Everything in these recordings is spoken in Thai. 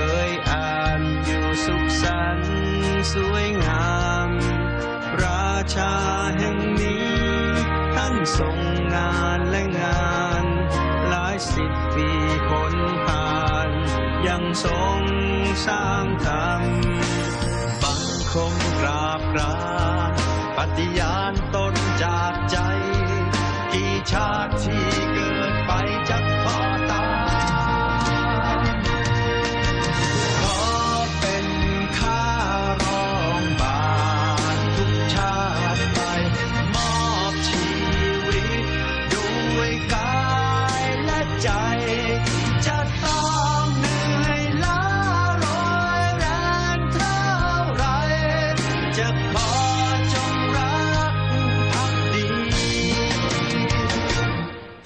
คยอ่านอยู่สุขสันต์สวยงาม ราชาแห่งนี้ท่านทรงงานและงาน หลายสิบปีคนผ่าน ยังทรงสร้างทา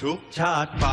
ทุกชาติไป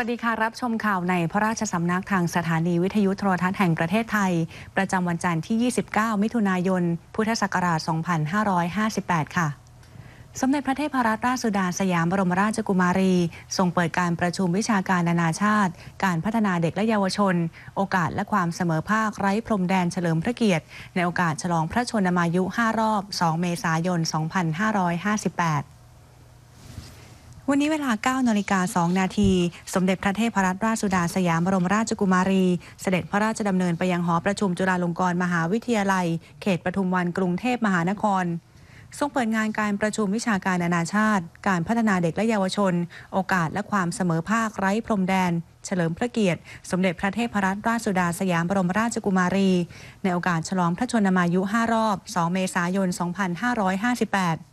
วัสดีค่ะรับชมข่าวในพระราชสำนักทางสถานีวิทยุโทรทัศน์แห่งประเทศไทย ประจำวันจันทร์ที่ 29 มิถุนายน พุทธศักราช 2558 ค่ะสมเด็จพระเทพรัตนราชสุดาสยามบรมราชกุมารีทรงเปิดการประชุมวิชาการนานาชาติ การพัฒนาเด็กและเยาวชน โอกาสและความเสมอภาคไร้พรมแดนเฉลิมพระเกียรติ ในโอกาสฉลองพระชนมายุ 5 รอบ 2 เมษายน 2558วันนี้เวลา 9นาฬิกา2นาที สมเด็จพระเทพรัตนราชสุดาสยามบรมราชกุมารี เสด็จพระราชดำเนินไปยังหอประชุมจุฬาลงกรณ์มหาวิทยาลัย เขตปทุมวัน กรุงเทพมหานคร ทรงเปิดงานการประชุมวิชาการนานาชาติ การพัฒนาเด็กและเยาวชน โอกาสและความเสมอภาคไร้พรมแดน เฉลิมพระเกียรติ สมเด็จพระเทพรัตนราชสุดาสยามบรมราชกุมารี ในโอกาสฉลองพระชนมายุ 5 รอบ 2 เมษายน 2558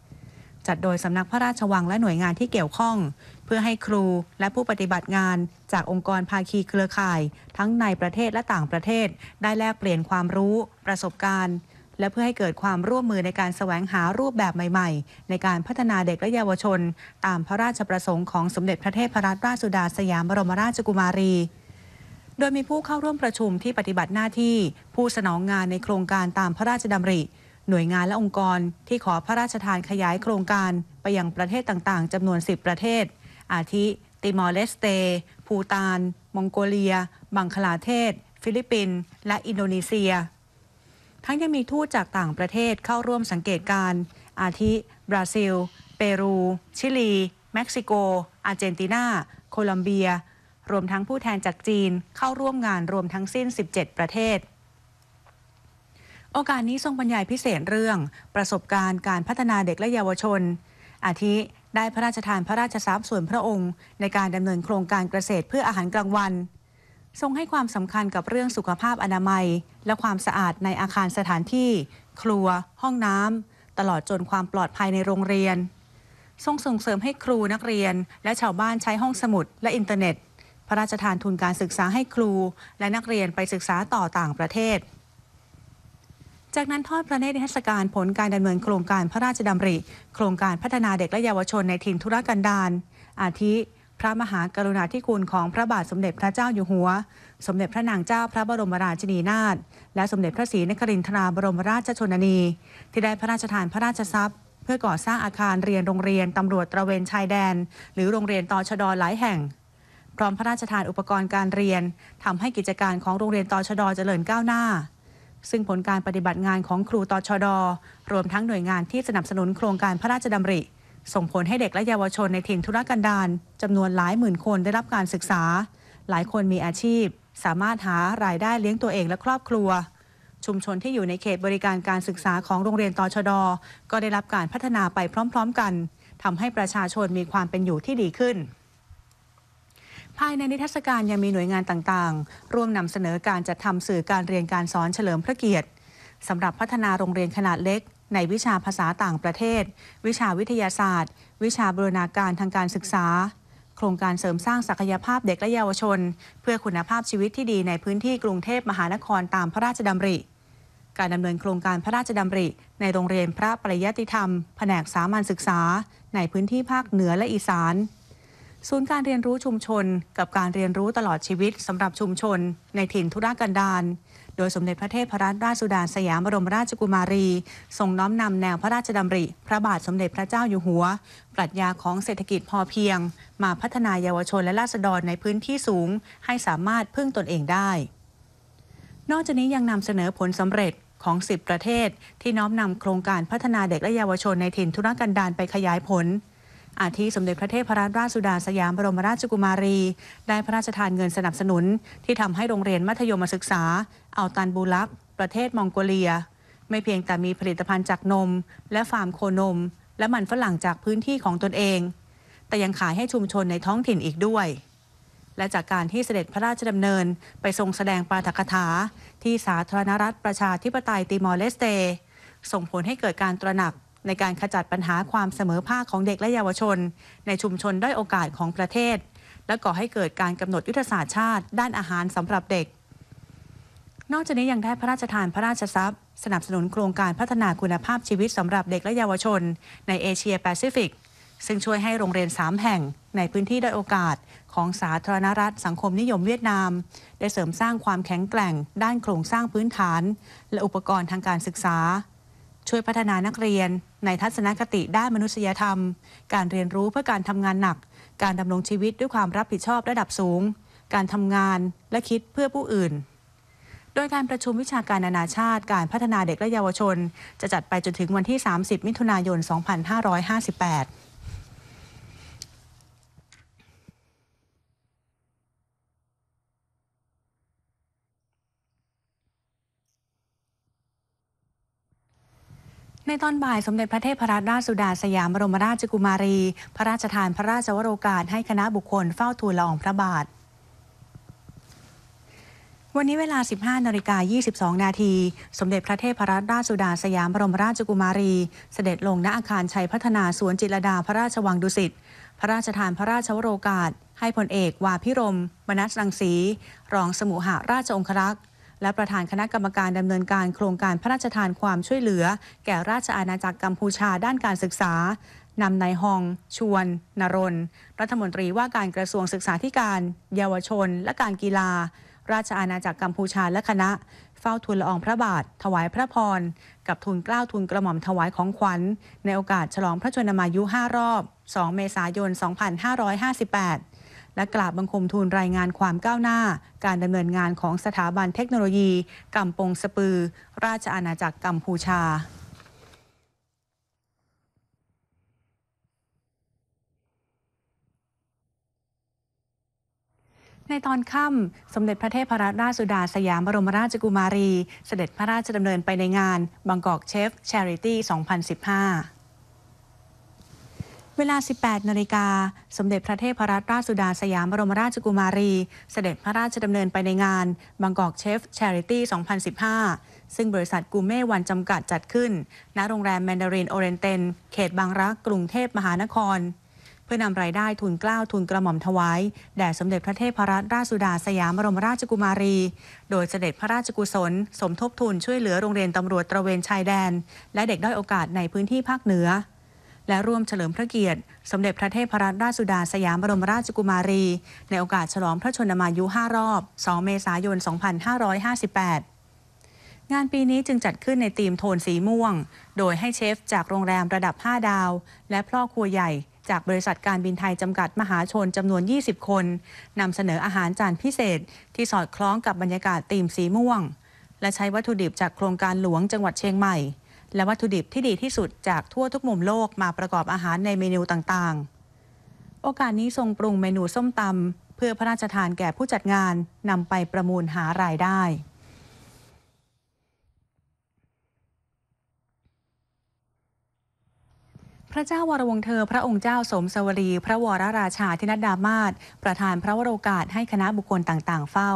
จัดโดยสำนักพระราชวังและหน่วยงานที่เกี่ยวข้อง เพื่อให้ครูและผู้ปฏิบัติงานจากองค์กรภาคีเครือข่าย ทั้งในประเทศและต่างประเทศได้แลกเปลี่ยนความรู้ ประสบการณ์ และเพื่อให้เกิดความร่วมมือในการสแสวงหารูปแบบใหม่ๆ ในการพัฒนาเด็กและเยาวชน ตามพระราชประสงค์ของสมเด็จพระเทพรัตนราชสุดาสยามบรมราชกุมารี โดยมีผู้เข้าร่วมประชุมที่ปฏิบัติหน้าที่ ผู้สนองงานในโครงการตามพระราชดำริหน่วยงานและองค์กรที่ขอพระราชทานขยายโครงการไปยังประเทศต่างๆ จำนวน 10 ประเทศ อาทิ ติมอร์เลสเตภูตานมองโกเลีย บังคลาเทศ ฟิลิปปินส์ และอินโดนีเซีย ทั้งยังมีทูตจากต่างประเทศเข้าร่วมสังเกตการ อาทิ บราซิล เปรู ชิลี เม็กซิโก อาร์เจนตินา โคลอมเบีย รวมทั้งผู้แทนจากจีนเข้าร่วมงานรวมทั้งสิ้น 17 ประเทศโอกาสนี้ทรงบรรยายพิเศษเรื่อง ประสบการณ์การพัฒนาเด็กและเยาวชน อาทิได้พระราชทานพระราชทรัพย์ส่วนพระองค์ ในการดำเนินโครงการเกษตรเพื่ออาหารกลางวัน ทรงให้ความสำคัญกับเรื่องสุขภาพอนามัย และความสะอาดในอาคารสถานที่ ครัว ห้องน้ำตลอดจนความปลอดภัยในโรงเรียน ทรงส่งเสริมให้ครูนักเรียน และชาวบ้านใช้ห้องสมุดและอินเทอร์เน็ต พระราชทานทุนการศึกษาให้ครู และนักเรียนไปศึกษาต่อต่างประเทศจากนั้นทอดพระเนตรในิทศการผลการดำเนินโครงการพระราชดำริ โครงการพัฒนาเด็กและเยาวชนในถิ่นธุรกันดารอาทิพระมหากรุณาธิคุณของพระบาทสมเด็จพระเจ้าอยู่หัวสมเด็จพระนางเจ้าพระบรมราชินีนาถและสมเด็จพระศรีนครินทราบรมราชชนนี ที่ได้พระราชทานพระราชทรัพย์ เพื่อก่อสร้างอาคารเรียนโรงเรียนตำรวจตระเวนชายแดน หรือโรงเรียนตชดหลายแห่ง พร้อมพระราชทานอุปกรณ์การเรียนทำให้กิจการของโรงเรียนตชดเจริญก้าวหน้าซึ่งผลการปฏิบัติงานของครูตชด รวมทั้งหน่วยงานที่สนับสนุนโครงการพระราชดำริ ส่งผลให้เด็กและเยาวชนในถิ่นธุรกันดารจำนวนหลายหมื่นคนได้รับการศึกษา หลายคนมีอาชีพ สามารถหารายได้เลี้ยงตัวเองและครอบครัว ชุมชนที่อยู่ในเขตบริการการศึกษาของโรงเรียนตชด ก็ได้รับการพัฒนาไปพร้อม ๆกันทำให้ประชาชนมีความเป็นอยู่ที่ดีขึ้นภายในนิทรรศการยังมีหน่วยงานต่างๆ ร่วมนำเสนอการจัดทำสื่อการเรียนการสอนเฉลิมพระเกียรติสำหรับพัฒนาโรงเรียนขนาดเล็ก ในวิชาภาษาต่างประเทศ วิชาวิทยาศาสตร์ วิชาบรณาการทางการศึกษา โครงการเสริมสร้างศักยภาพเด็กและเยาวชน เพื่อคุณภาพชีวิตที่ดีในพื้นที่กรุงเทพมหานครตามพระราชดำริ การดำเนินโครงการพระราชดำริ ในโรงเรียนพระปริยติธรรม แผนกสามัญศึกษา ในพื้นที่ภาคเหนือและอีสานศูนย์การเรียนรู้ชุมชนกับการเรียนรู้ตลอดชีวิตสำหรับชุมชน ในถิ่นธุรกันดารโดยสมเด็จพระเทพรัตนราชสุดาสยามบรมราชกุมารีทรงน้อมนำแนวพระราชดำริ พระบาทสมเด็จพระเจ้าอยู่หัว ปรัชญาของเศรษฐกิจพอเพียง มาพัฒนาเยาวชนและราษฎรในพื้นที่สูง ให้สามารถพึ่งตนเองได้ นอกจากนี้ยังนำเสนอผลสำเร็จของ 10 ประเทศที่น้อมนำโครงการพัฒนาเด็กและเยาวชนในถิ่นธุรกันดารไปขยายผลอาทิสมเด็จพระเทพรัตนราชสุดาสยามบรมราชกุมารี ได้พระราชทานเงินสนับสนุน ที่ทำให้โรงเรียนมัธยมศึกษาอัลตันบูลักประเทศมองโกเลีย ไม่เพียงแต่มีผลิตภัณฑ์จากนม และฟาร์มโคนม และมันฝรั่งจากพื้นที่ของตนเอง แต่ยังขายให้ชุมชนในท้องถิ่นอีกด้วย และจากการที่เสด็จพระราชดำเนิน ไปทรงแสดงปาฐกถา ที่สาธารณรัฐประชาธิปไตยติมอร์เลสเต ส่งผลให้เกิดการตระหนักในการขจัดปัญหาความเสมอภาคของเด็กและเยาวชน ในชุมชนด้อยโอกาสของประเทศ และก่อให้เกิดการกำหนดยุทธศาสตร์ชาติด้านอาหารสำหรับเด็ก นอกจากนี้ยังได้พระราชทานพระราชทรัพย์ สนับสนุนโครงการพัฒนาคุณภาพชีวิตสำหรับเด็กและเยาวชน ในเอเชียแปซิฟิกซึ่งช่วยให้โรงเรียน3แห่งในพื้นที่ด้อยโอกาสของสาธารณรัฐ สังคมนิยมเวียดนาม ได้เสริมสร้างความแข็งแกร่ง ด้านโครงสร้างพื้นฐาน และอุปกรณ์ทางการศึกษาช่วยพัฒนานักเรียนในทัศนคติด้านมนุษยธรรม การเรียนรู้เพื่อการทำงานหนัก การดำรงชีวิตด้วยความรับผิดชอบระดับสูง การทำงานและคิดเพื่อผู้อื่น โดยการประชุมวิชาการนานาชาติ การพัฒนาเด็กและเยาวชน จะจัดไปจนถึงวันที่ 30 มิถุนายน 2558ในตอนบ่ายสมเด็จพระเทพรัตนราชสุดาสยามบรมราชกุมารี พระราชทานพระราชวโรกาสให้คณะบุคคลเฝ้าทูลละอองพระบาท วันนี้เวลา 15 นาฬิกา 22 นาทีสมเด็จพระเทพรัตนราชสุดาสยามบรมราชกุมารี เสด็จลงณอาคารชัยพัฒนาสวนจิตรดาพระราชวังดุสิตพระราชทานพระราชวโรกาสให้พลเอกวาพิรมมนัสรังสีรองสมุหราชองครักษ์และประธานคณะกรรมการดำเนินการโครงการพระราชทานความช่วยเหลือ แก่ราชอาณาจักรกัมพูชาด้านการศึกษา นำนายฮองชวน นรนรัฐมนตรีว่าการกระทรวงศึกษาธิการ เยาวชนและการกีฬา ราชอาณาจักรกัมพูชาและคณะ เฝ้าทูลละอองพระบาท ถวายพระพร กับทูลเกล้าทูลกระหม่อมถวายของขวัญ ในโอกาสฉลองพระชนมายุ5รอบ 2 เมษายน 2558และกราบบังคมทูลรายงานความก้าวหน้าการดำเนินงานของสถาบันเทคโนโลยีกัมปงสปือ ราชอาณาจักรกัมพูชา ในตอนค่ำสมเด็จพระเทพรัตนราชสุดาสยามบรมราชกุมารีเสด็จพระราชดำเนินไปในงานบางกอกเชฟชาริตี้2015เวลา 18 นาฬิกา สมเด็จพระเทพรัตนราชสุดาสยามบรมราชกุมารี เสด็จพระราชดำเนินไปในงานบางกอกเชฟแชริตี้ 2015 ซึ่งบริษัทกูเม่วันจำกัดจัดขึ้น ณ โรงแรมแมนดารินโอเรนเตนเขตบางรัก กรุงเทพมหานคร เพื่อนำรายได้ทุนกล้าวทุนกระหม่อมถวาย แด่สมเด็จพระเทพรัตนราชสุดาสยามบรมราชกุมารี โดยเสด็จพระราชกุศลสมทบทุนช่วยเหลือโรงเรียนตำรวจตระเวนชายแดน และเด็กด้อยโอกาสในพื้นที่ภาคเหนือและร่วมเฉลิมพระเกียรติ สมเด็จพระเทพรัตนราชสุดาสยามบรมราชกุมารี ในโอกาสฉลองพระชนมายุ 5 รอบ 2 เมษายน 2558 งานปีนี้จึงจัดขึ้นในธีมโทนสีม่วง โดยให้เชฟจากโรงแรมระดับ 5 ดาว และพ่อครัวใหญ่ จากบริษัทการบินไทยจำกัดมหาชนจำนวน 20 คน นำเสนออาหารจานพิเศษ ที่สอดคล้องกับบรรยากาศธีมสีม่วง และใช้วัตถุดิบจากโครงการหลวงจังหวัดเชียงใหม่และวัตถุดิบที่ดีที่สุดจากทั่วทุกมุมโลกมาประกอบอาหารในเมนูต่างๆ โอกาสนี้ทรงปรุงเมนูส้มตำเพื่อพระราชทานแก่ผู้จัดงานนำไปประมูลหารายได้ พระเจ้าวรวงเธอพระองค์เจ้าสมสวรี พระวรราชาธินัดดามาศประธานพระวโรกาสให้คณะบุคคลต่างๆ เฝ้า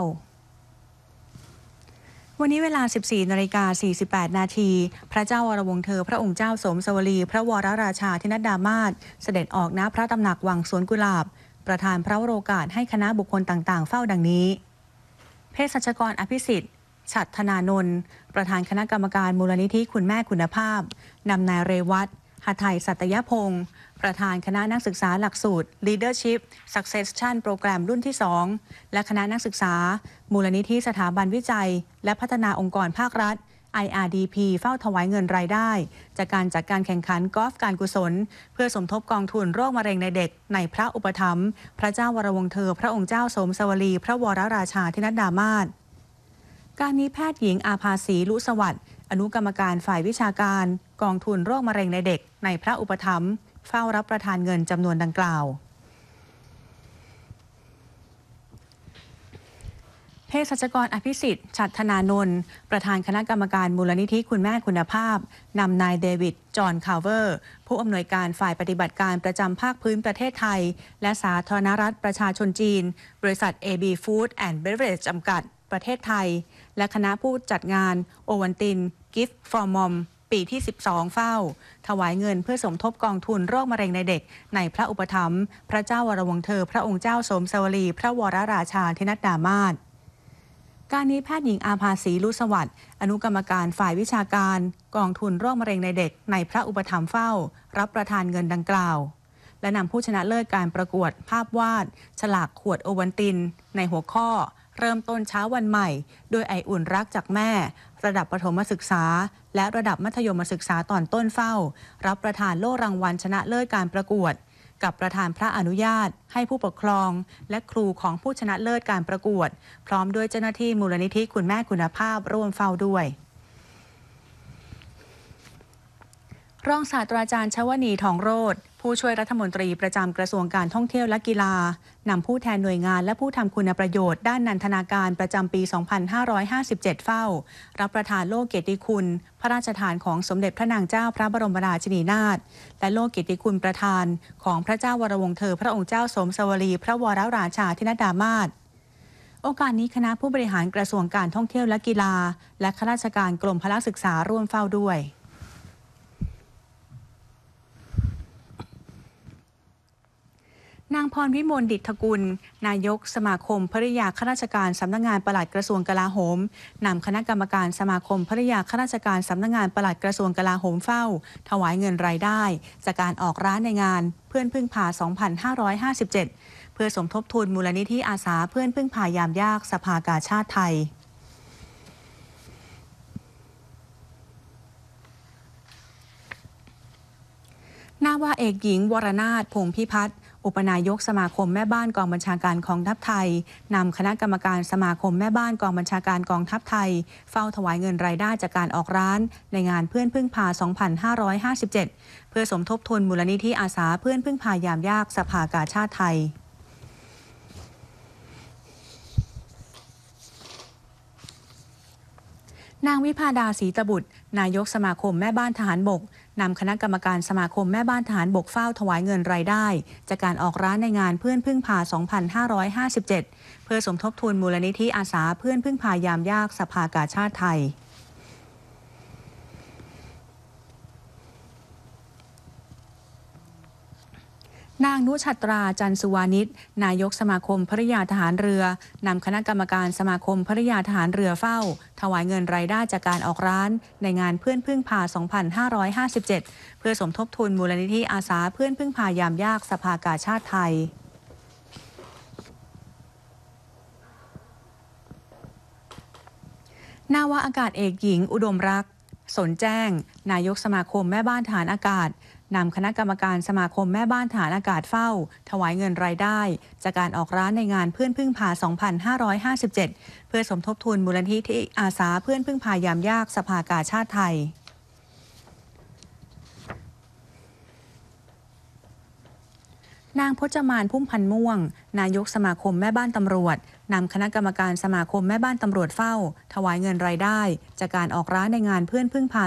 วันนี้เวลา 14 นาฬิกา48 นาที พระเจ้าวรวงเธอ พระองค์เจ้าสมสวรี พระวรราชาธินัดดามาศเสด็จออกณพระตำหนักวัง สวนกุหลาบ ประธานพระโรกาสให้คณะบุคคลต่างๆ เฝ้าดังนี้ เพศสัชกรอภิสิทธิ์ฉัตรธนานนท์ประธานคณะกรรมการมูลนิธิคุณแม่คุณภาพ นำนายเรวัตหัไทยสัตยพงศ์ประธานคณะนักศึกษาหลักสูตร Leadership Succession Program รุ่นที่ 2 และคณะนักศึกษา มูลนิธิสถาบันวิจัย และพัฒนาองค์กรภาครัฐ IRDP เฝ้าถวายเงินรายได้ จากการจัดการแข่งขันกอล์ฟการกุศล เพื่อสมทบกองทุนโรคมะเร็งในเด็ก ในพระอุปถัมภ์พระเจ้าวรวงเธอ พระองค์เจ้าสมสวลี พระวรราชาธินัดดามาศการนี้แพทย์หญิงอาภาสีลุสวัสด์อนุกรรมการฝ่ายวิชาการ กองทุนโรคมะเร็งในเด็ก ในพระอุปถัมภ์เฝ้ารับประทานเงินจำนวนดังกล่าวเภสัชกรอภิสิทธิ์ชัดธนานนท์ประธานคณะกรรมการมูลนิธิคุณแม่คุณภาพนำนายเดวิด จอห์นคาวเวอร์ ผู้อำนวยการฝ่ายปฏิบัติการประจำภาคพื้นประเทศไทย และสาธารณรัฐประชาชนจีน บริษัท AB Food and Beverage จำกัด ประเทศไทย และคณะผู้จัดงาน โอวันตินกิฟต์ฟอร์มอมปีที่ 12 เฝ้า ถวายเงินเพื่อสมทบกองทุนโรคมะเร็งในเด็ก ในพระอุปถัมภ์พระเจ้าวรวงเธอพระองค์เจ้าสมสวรีพระวรราชาธินัดดามาศการนี้แพทย์หญิงอาภาสีลุสวัสดิ์ อนุกรรมการฝ่ายวิชาการกองทุนโรคมะเร็งในเด็กในพระอุปถัมภ์เฝ้ารับประทานเงินดังกล่าว และนำผู้ชนะเลิศการประกวดภาพวาด ฉลากขวดโอวันตินในหัวข้อ เริ่มต้นเช้าวันใหม่โดยไออุ่นรักจากแม่ระดับประถมศึกษา และระดับมัธยมศึกษาตอนต้นเฝ้า รับประธานโล่รางวัลชนะเลิศการประกวด กับประธานพระอนุญาต ให้ผู้ปกครอง และครูของผู้ชนะเลิศการประกวด พร้อมด้วยเจ้าหน้าที่มูลนิธิคุณแม่คุณภาพร่วมเฝ้าด้วยรองศาสตราจารย์ชวนีทองโรธผู้ช่วยรัฐมนตรีประจำกระทรวงการท่องเที่ยวและกีฬานำผู้แทนหน่วยงานและผู้ทำคุณประโยชน์ด้านนันทนาการประจำปี 2557 เฝ้า รับประทานโลกเกียรติคุณ พระราชทานของสมเด็จพระนางเจ้าพระบรมราชินีนาถและโลกเกียรติคุณประธานของพระเจ้าวรวงเธอพระองค์เจ้าสมสวรีพระวรราชาธินดามาศโอกาสนี้คณะผู้บริหารกระทรวงการท่องเที่ยวและกีฬา และข้าราชการกรมพระศึกษาร่วมเฝ้าด้วยนางพรวิมลดิตกุล นายกสมาคมภริยาข้าราชการสำนักงงานปลัดกระทรวงกลาโหมนำคณะกรรมการสมาคมภริยาข้าราชการ สำนักงงานปลัดกระทรวงกลาโหมเฝ้า ถวายเงินรายได้ จากการออกร้านในงานเพื่อนพึ่งพา2557 เพื่อสมทบทุนมูลนิธิอาสาเพื่อนพึ่งพายามยากสภากาชาติไทยนาวาเอกหญิง วรนาถพงพิพัฒน์ุปนายกสมาคมแม่บ้านกองบัญชาการกองทัพไทยนำคณะกรรมการสมาคมแม่บ้านกองบัญชาการกองทัพไทย เฝ้าถวายเงินรายได้จากการออกร้าน ในงานเพื่อนพึ่งพา 2557 เพื่อสมทบทุนมูลนิธิอาสาเพื่อนพึ่งพายามยากสภากาชาติไทย นางวิพาดาศรีตบุตร นายกสมาคมแม่บ้านทหารบกนำคณะกรรมการสมาคมแม่บ้านทหารบกเฝ้าถวายเงินรายได้จากการออกร้านในงานเพื่อนพึ่งพา 2557 เพื่อสมทบทุนมูลนิธิอาสาเพื่อนพึ่งพายามยากสภากาชาติไทยนางนุชัตราจันสุวานิชนายกสมาคมภริยาทหารเรือนำคณะกรรมการสมาคมภริยาทหารเรือเฝ้า ถวายเงินรายได้จากการออกร้าน ในงานเพื่อนพึ่งพา 2557 เพื่อสมทบทุนมูลนิธิอาสาเพื่อนพึ่งพายามยากสภากาชาติไทย นาวาอากาศเอกหญิง อุดมรัก สนแจ้ง นายกสมาคมแม่บ้านฐานอากาศนำคณะกรรมการสมาคมแม่บ้านฐานอากาศเฝ้า ถวายเงินรายได้ จากการออกร้านในงานเพื่อนพึ่งพา 2557 เพื่อสมทบทุนมูลนิธิอาสาเพื่อนพึ่งพายามยากสภากาชาติไทยนางพจมานพุ่มพันม่วงนายกสมาคมแม่บ้านตำรวจนำคณะกรรมการสมาคมแม่บ้านตำรวจเฝ้าถวายเงินรายได้จากการออกร้านในงานเพื่อนพึ่งพา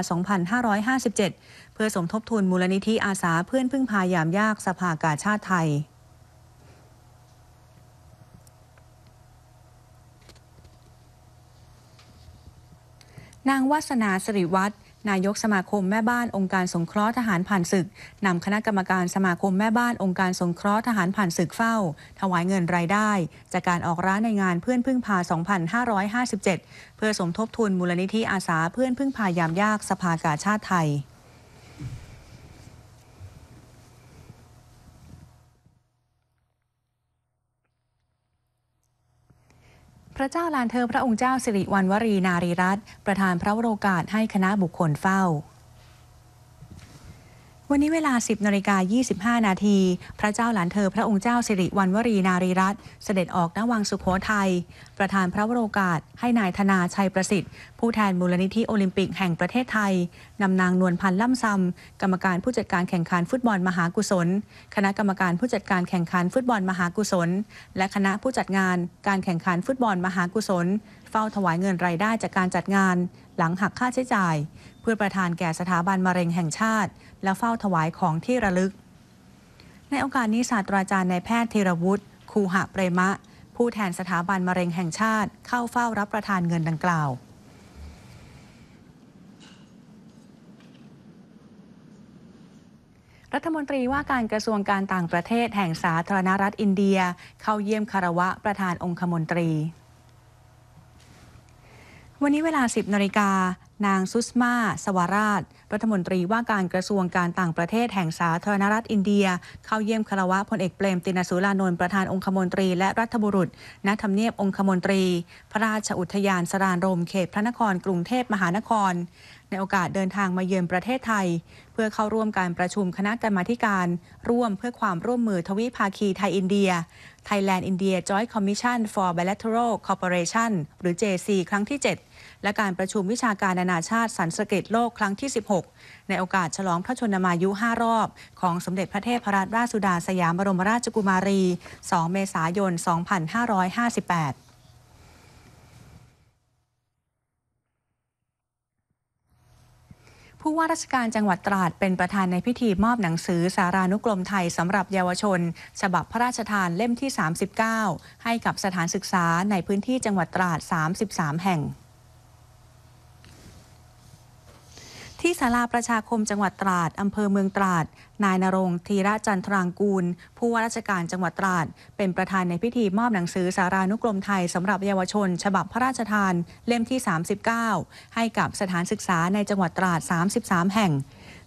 2557พื่อสมทบทุนมูลนิธิอาสาเพื่อนพึ่งพายามยากสภากาชาติไทย นางวัสนาสิริวัฒนนายกสมาคมแม่บ้านองค์การสงเคราะห์ทหารผ่านศึกนำคณะกรรมการสมาคมแม่บ้านองค์การสงเคราะห์ทหารผ่านศึกเฝ้า ถวายเงินรายได้ จากการออกร้านในงานเพื่อนพึ่งพา 2557 เพื่อสมทบทุนมูลนิธิอาสาเพื่อนพึ่งพายามยากสภากาชาติไทยระเจ้าลานเธอ พระองค์เจ้า สิริวัณวรีนารีรัตน์ประธานพระวโรกาสให้คณะบุคคลเฝ้าวันนี้เวลา 10นาฬิกา25 นาที พระเจ้าหลานเธอพระองค์เจ้าสิริวัณวรีนารีรัตน์เสด็จออกณวังสุขโขทยัย ประธานพระวโรกาสให้นายธนาชัยประสิทธิ์ ผู้แทนมูลนิธิโอลิมปิกแห่งประเทศไทย นำนางนวลพันธ์ล่ำซำ กรรมการผู้จัดการแข่งขันฟุตบอลมหากุศล คณะกรรมการผู้จัดการแข่งขันฟุตบอลมหากุศล และคณะผู้จัดงานการแข่งขันฟุตบอลมหากุศลเฝ้าถวายเงินรายได้จากการจัดงาน หลังหักค่าใช้จ่าย เพื่อประทานแก่สถาบันมะเร็งแห่งชาติและเฝ้าถวายของที่ระลึก ในโอกาสนี้ศาสตราจารย์นายแพทย์ธีรวุฒิ คูหะเปรมะ ผู้แทนสถาบันมะเร็งแห่งชาติเข้าเฝ้ารับประทานเงินดังกล่าว รัฐมนตรีว่าการกระทรวงการต่างประเทศแห่งสาธารณรัฐอินเดีย เข้าเยี่ยมคารวะประธานองคมนตรี วันนี้เวลา 10 นาฬิกานางซุสมา สวาราชรัฐมนตรีว่าการกระทรวงการต่างประเทศแห่งสาธารณรัฐอินเดีย เข้าเยี่ยมคารวะพลเอกเปรม ตินสุรานนท์ประธานองคมนตรีและรัฐบุรุษณธรรมเนียบองคมนตรี พระราชอุทยานสรานรมเขตพระนครกรุงเทพมหานคร ในโอกาสเดินทางมาเยือนประเทศไทยเพื่อเข้าร่วมการประชุมคณะกรรมาการ ร่วมเพื่อความร่วมมือทวิภาคีไทยอินเดียไทยแลนด์อินเดียจอยคอมมิชชั่นฟอร์เบลเลตโรคอร์ปอเรชั่นหรือ JC ครั้งที่ 7และการประชุมวิชาการนานาชาติสันสเกตโลกครั้งที่ 16 ในโอกาสฉลองพระชนมายุ 5 รอบ ของสมเด็จพระเทพรัตนราชสุดาสยามบรมราชกุมารี 2 เมษายน 2558 ผู้ว่าราชการจังหวัดตราดเป็นประธานในพิธีมอบหนังสือสารานุกรมไทยสำหรับเยาวชน ฉบับพระราชทานเล่มที่ 39 ให้กับสถานศึกษาในพื้นที่จังหวัดตราด33 แห่งที่ศาลาประชาคมจังหวัดตราด อำเภอเมืองตราด นายนรงธีระจันทรางกูล ผู้ว่าราชการจังหวัดตราด เป็นประธานในพิธีมอบหนังสือสารานุกรมไทย สำหรับเยาวชน ฉบับพระราชทานเล่มที่ 39 ให้กับสถานศึกษาในจังหวัดตราด 33 แห่ง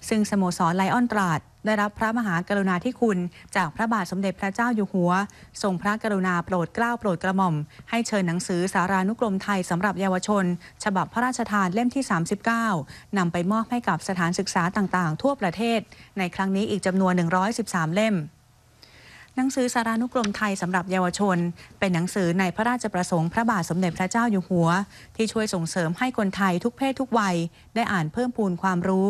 ซึ่ง สโมสรไลออนตราด ได้รับพระมหากรุณาธิคุณจากพระบาทสมเด็จพระเจ้าอยู่หัว ทรงพระกรุณาโปรดเกล้าโปรดกระหม่อม ให้เชิญหนังสือสารานุกรมไทยสำหรับเยาวชน ฉบับพระราชทานเล่มที่ 39นำไปมอบให้กับสถานศึกษาต่างๆ ทั่วประเทศ ในครั้งนี้อีกจำนวน 113 เล่ม หนังสือสารานุกรมไทยสำหรับเยาวชน เป็นหนังสือในพระราชประสงค์พระบาทสมเด็จพระเจ้าอยู่หัว ที่ช่วยส่งเสริมให้คนไทยทุกเพศทุกวัยได้อ่านเพิ่มพูนความรู้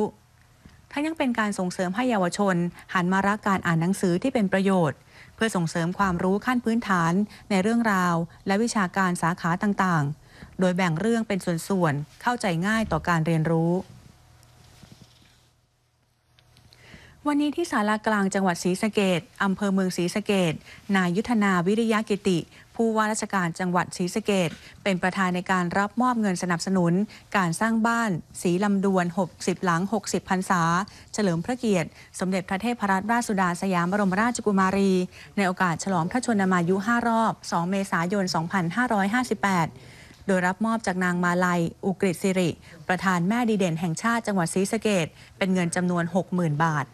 ทั้งยังเป็นการส่งเสริมให้เยาวชน หันมารักการอ่านหนังสือที่เป็นประโยชน์ เพื่อส่งเสริมความรู้ขั้นพื้นฐาน ในเรื่องราว และวิชาการสาขาต่างๆ โดยแบ่งเรื่องเป็นส่วนๆเข้าใจง่ายต่อการเรียนรู้ วันนี้ที่ศาลากลางจังหวัดศรีสะเกดอำเภอเมืองศรีสะเกดนายยุทธนาวิริยะกิติผู้ว่าราชการจังหวัดศรีสะเกดเป็นประธานในการรับมอบเงินสนับสนุนการสร้างบ้านสีลำดวน 60 หลัง 60พรรษาเฉลิมพระเกียรติสมเด็จพระเทพรัตนราชสุดาสยามบรมราชกุมารี ในโอกาสฉลองพระชนมายุ5รอบ 2 เมษายน 2558 โดยรับมอบจากนางมาลัย อุกฤษสิริ ประธานแม่ดีเด่นแห่งชาติจังหวัดศรีสะเกดเป็นเงินจำนวน 60,000 บาท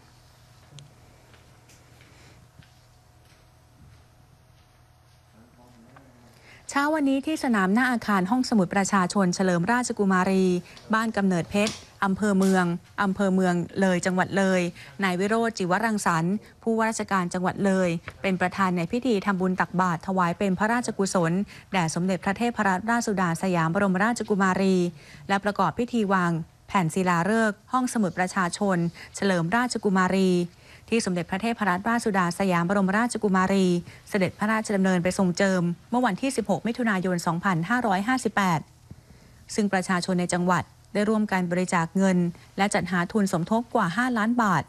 เช้าวันนี้ที่สนาม หน้าอาคารห้องสมุดประชาชน เฉลิมราชกุมารี บ้านกำเนิดเพชรอำเภอเมืองอำเภอเมือง เลย จังหวัดเลย นายวิโรจิวรังสรรค์ผู้ว่าราชการจังหวัดเลย เป็นประธานในพิธีทำบุญตักบาตรถวายเป็นพระราชกุศลแด่สมเด็จพระเทพรัตนราชสุดาสยามบรมราชกุมารี และประกอบพิธีวางแผ่นศิลาฤกษ์ห้องสมุดประชาชน เฉลิมราชกุมารีที่สมเด็จพระเทพรัตนราชสุดาสยามบรมราชกุมารี เสด็จพระราชดำเนินไปทรงเจิม เมื่อวันที่ 16 มิถุนายน 2558 ซึ่งประชาชนในจังหวัดได้ร่วมกันบริจาคเงิน และจัดหาทุนสมทบกว่า 5 ล้านบาท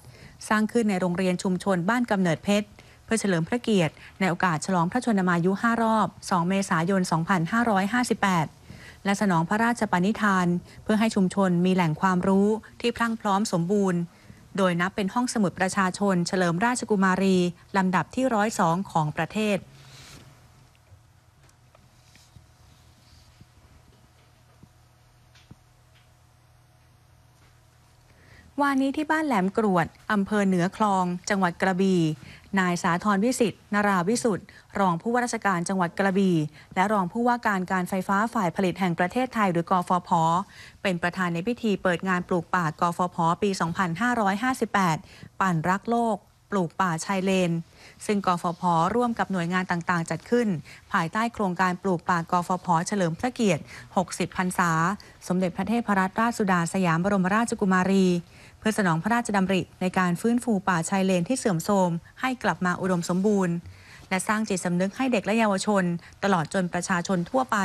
สร้างขึ้นในโรงเรียนชุมชนบ้านกำเนิดเพชร เพื่อเฉลิมพระเกียรติในโอกาสฉลองพระชนมายุ 5 รอบ 2 เมษายน 2558 และสนองพระราชปณิธาน เพื่อให้ชุมชนมีแหล่งความรู้ที่พรั่งพร้อมสมบูรณ์โดยนับเป็นห้องสมุดประชาชนเฉลิมราชกุมารี ลำดับที่ร้อยสองของประเทศ วานนี้ที่บ้านแหลมกรวด อำเภอเหนือคลอง จังหวัดกระบี่นายสาธรวิสิทธิ์นราวิสุทธิ์ รองผู้ว่าราชการจังหวัดกระบี่ และรองผู้ว่าการการไฟฟ้าฝ่ายผลิตแห่งประเทศไทยหรือกอฟพเป็นประธานในพิธีเปิดงานปลูกป่ากอฟพปี 2558ปั่นรักโลก ปลูกป่าชายเลน ซึ่งกฟพร่วมกับหน่วยงานต่างๆ จัดขึ้นภายใต้โครงการปลูกป่ากฟพเฉลิมพระเกียรติ 60พรรษา สมเด็จพระเทพรัตนราชสุดาสยามบรมราชกุมารีพื่อสนองพระราชดำริในการฟื้นฟูป่าชายเลนที่เสื่อมโทรมให้กลับมาอุดมสมบูรณ์ และสร้างจิตสำนึกให้เด็กและเยาวชนตลอดจนประชาชนทั่วไป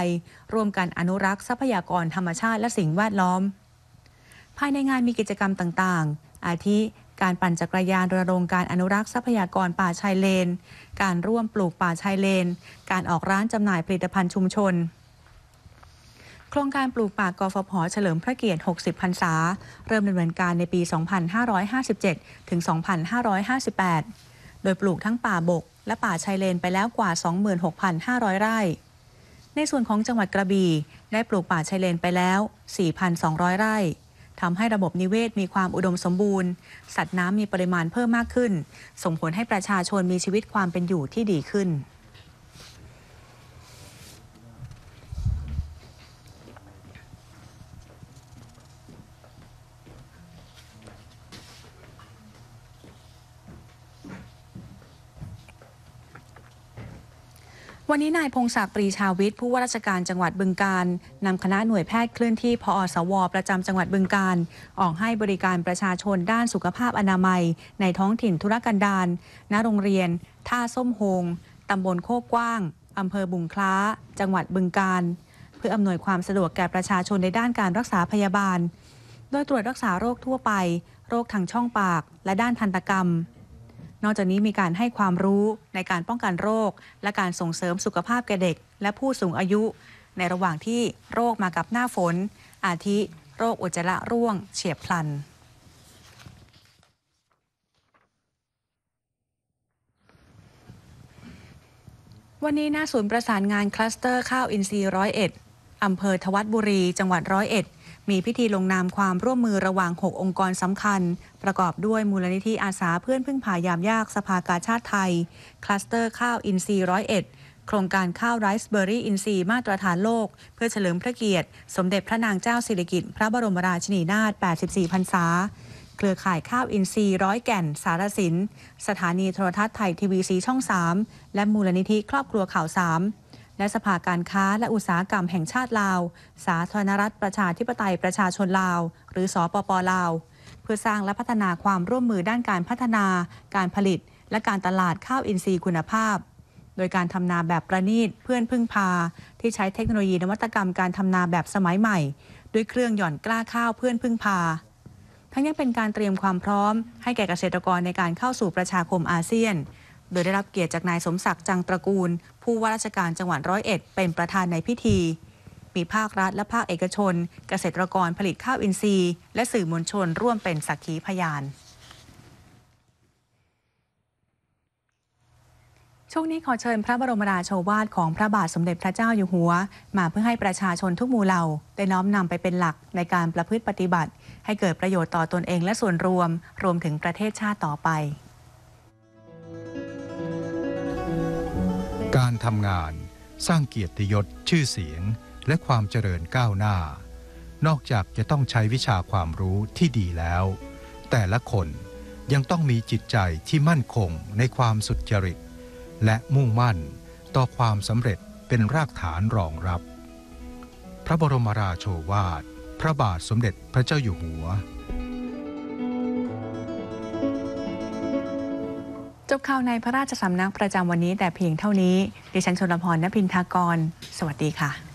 ร่วมกันอนุรักษ์ทรัพยากรธรรมชาติและสิ่งแวดล้อมภายในงานมีกิจกรรมต่างๆ อาทิการปั่นจักรยานรณรงค์การอนุรักษ์ทรัพยากรป่าชายเลน การร่วมปลูกป่าชายเลน การออกร้านจำหน่ายผลิตภัณฑ์ชุมชนโครงการปลูกป่ากฟผเฉลิมพระเกียรติ 60พรรษาเริ่มดำเนินการในปี 2557 ถึง 2558 โดยปลูกทั้งป่าบกและป่าชายเลนไปแล้วกว่า 26,500 ไร่ ในส่วนของจังหวัดกระบี่ได้ปลูกป่าชายเลนไปแล้ว 4,200 ไร่ทำให้ระบบนิเวศมีความอุดมสมบูรณ์ สัตว์น้ำมีปริมาณเพิ่มมากขึ้น ส่งผลให้ประชาชนมีชีวิตความเป็นอยู่ที่ดีขึ้นวันนี้นายพงศักดิ์ปรีชาวิทย์ผู้ว่าราชการจังหวัดบึงการนำคณะหน่วยแพทย์เคลื่อนที่พอสว ประจำจังหวัดบึงการออกให้บริการประชาชนด้านสุขภาพอนามัยในท้องถิ่นธุรกันดารณโรงเรียน ท่าส้มโฮงตำบลโคกกว้างอำเภอบุงคล้า จังหวัดบึงการเพื่ออำนวยความสะดวกแก่ประชาชนในด้านการรักษาพยาบาล โดยตรวจรักษาโรคทั่วไป โรคทางช่องปาก และด้านทันตกรรมนอกจากนี้มีการให้ความรู้ในการป้องกันโรคและการส่งเสริมสุขภาพแก่เด็กและผู้สูงอายุในระหว่างที่โรคมากับหน้าฝน อาทิโรคอุจจาระร่วงเฉียบพลัน วันนี้หน้าศูนย์ประสานงานคลัสเตอร์ข้าวอินทรีย์ร้อยเอ็ดอำเภอทวัตบุรี จังหวัดร้อยเอ็ดมีพิธีลงนามความร่วมมือระหว่าง 6 องค์กรสำคัญ ประกอบด้วยมูลนิธิอาสาเพื่อนพึ่งพายามยากสภากาชาติไทย คลัสเตอร์ข้าวอินทรีร้อยเอ็ดโครงการข้าวไรซ์เบอร์รี่อินทรีมาตรฐานโลก เพื่อเฉลิมพระเกียรติ สมเด็จพระนางเจ้าสิริกิติ์พระบรมราชินีนาถ 84พรรษา เครือข่ายข้าวอินทรีย์ร้อยแก่นสารสินสถานีโทรทัศน์ไทยทีวีสีช่อง 3 และมูลนิธิครอบครัวข่าว3และสภาการค้าและอุตสาหกรรมแห่งชาติลาวสาธารณรัฐประชาธิปไตยประชาชนลาว หรือสอปปลาวเพื่อสร้างและพัฒนาความร่วมมือด้านการพัฒนา การผลิต และการตลาดข้าวอินทรีย์คุณภาพ โดยการทำนาแบบประณีตเพื่อนพึ่งพา ที่ใช้เทคโนโลยีนวัตกรรมการทำนาแบบสมัยใหม่ ด้วยเครื่องหย่อนกล้าข้าวเพื่อนพึ่งพา ทั้งยังเป็นการเตรียมความพร้อม ให้แก่เกษตรกรในการเข้าสู่ประชาคมอาเซียนโดยได้รับเกียรติจากนายสมศักดิ์จังตระกูล ผู้ว่าราชการจังหวัดร้อยเอ็ดเป็นประธานในพิธี มีภาครัฐ และภาคเอกชน เกษตรกรผลิตข้าวอินทรีย์ และสื่อมวลชนร่วมเป็นสักขีพยานช่วงนี้ขอเชิญพระบรมราโชวาทของพระบาทสมเด็จพระเจ้าอยู่หัว มาเพื่อให้ประชาชนทุกหมู่เหล่าได้น้อมนำไปเป็นหลักในการประพฤติปฏิบัติ ให้เกิดประโยชน์ต่อตอนเองและส่วนรวม รวมถึงประเทศชาติต่อไปการทำงานสร้างเกียรติยศชื่อเสียงและความเจริญก้าวหน้า นอกจากจะต้องใช้วิชาความรู้ที่ดีแล้ว แต่ละคนยังต้องมีจิตใจที่มั่นคงในความสุจริต และมุ่งมั่นต่อความสำเร็จเป็นรากฐานรองรับ พระบรมราโชวาท พระบาทสมเด็จพระเจ้าอยู่หัวจบข่าวในพระราชสำนักประจำวันนี้ แต่เพียงเท่านี้ ดิฉันชนลพรณพินทากร สวัสดีค่ะ